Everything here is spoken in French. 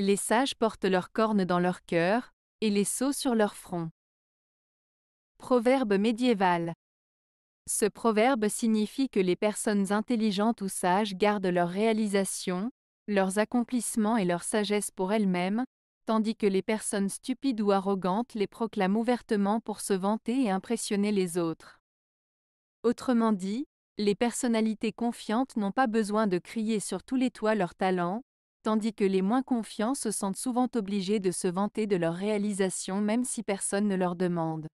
Les sages portent leurs cornes dans leur cœur, et les sceaux sur leur front. Proverbe médiéval. Ce proverbe signifie que les personnes intelligentes ou sages gardent leurs réalisations, leurs accomplissements et leur sagesse pour elles-mêmes, tandis que les personnes stupides ou arrogantes les proclament ouvertement pour se vanter et impressionner les autres. Autrement dit, les personnalités confiantes n'ont pas besoin de crier sur tous les toits leurs talents, tandis que les moins confiants se sentent souvent obligés de se vanter de leur réalisation même si personne ne leur demande.